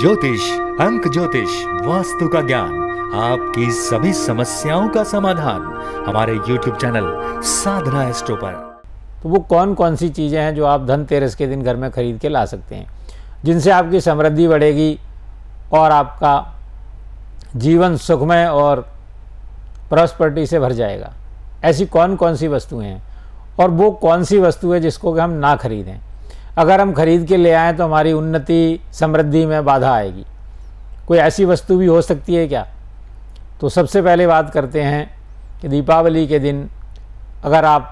ज्योतिष अंक ज्योतिष वास्तु का ज्ञान आपकी सभी समस्याओं का समाधान हमारे YouTube चैनल साधना एस्ट्रो पर तो वो कौन कौन सी चीज़ें हैं जो आप धनतेरस के दिन घर में खरीद के ला सकते हैं जिनसे आपकी समृद्धि बढ़ेगी और आपका जीवन सुखमय और प्रॉस्पर्टी से भर जाएगा ऐसी कौन कौन सी वस्तुएं हैं और वो कौन सी वस्तु है जिसको हम ना खरीदें अगर हम खरीद के ले आए तो हमारी उन्नति समृद्धि में बाधा आएगी कोई ऐसी वस्तु भी हो सकती है क्या तो सबसे पहले बात करते हैं कि दीपावली के दिन अगर आप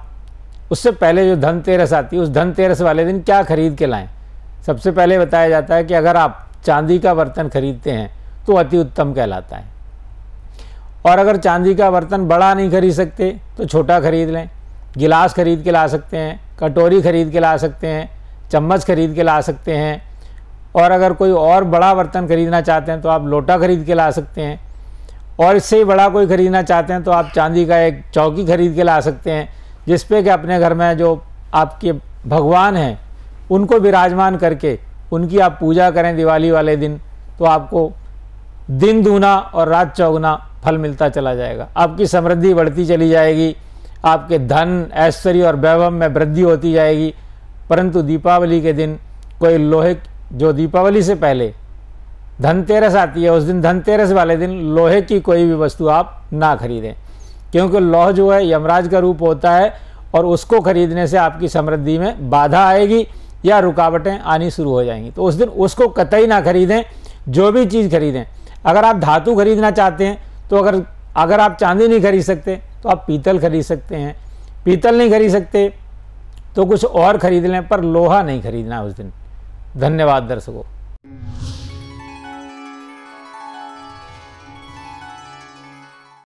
उससे पहले जो धनतेरस आती है उस धनतेरस वाले दिन क्या खरीद के लाएं सबसे पहले बताया जाता है कि अगर आप चांदी का बर्तन खरीदते हैं तो अति उत्तम कहलाता है और अगर चांदी का बर्तन बड़ा नहीं खरीद सकते तो छोटा खरीद लें गिलास खरीद के ला सकते हैं कटोरी खरीद के ला सकते हैं चम्मच खरीद के ला सकते हैं और अगर कोई और बड़ा बर्तन खरीदना चाहते हैं तो आप लोटा खरीद के ला सकते हैं और इससे ही बड़ा कोई ख़रीदना चाहते हैं तो आप चांदी का एक चौकी खरीद के ला सकते हैं जिस पे कि अपने घर में जो आपके भगवान हैं उनको विराजमान करके उनकी आप पूजा करें दिवाली वाले दिन तो आपको दिन दूना और रात चौगुना फल मिलता चला जाएगा आपकी समृद्धि बढ़ती चली जाएगी आपके धन ऐश्वर्य और वैभव में वृद्धि होती जाएगी परंतु दीपावली के दिन कोई लोहे जो दीपावली से पहले धनतेरस आती है उस दिन धनतेरस वाले दिन लोहे की कोई भी वस्तु आप ना खरीदें क्योंकि लोह जो है यमराज का रूप होता है और उसको खरीदने से आपकी समृद्धि में बाधा आएगी या रुकावटें आनी शुरू हो जाएंगी तो उस दिन उसको कतई ना खरीदें जो भी चीज़ खरीदें अगर आप धातु खरीदना चाहते हैं तो अगर अगर आप चांदी नहीं खरीद सकते तो आप पीतल खरीद सकते हैं पीतल नहीं खरीद सकते तो कुछ और खरीद लें पर लोहा नहीं खरीदना उस दिन धन्यवाद दर्शकों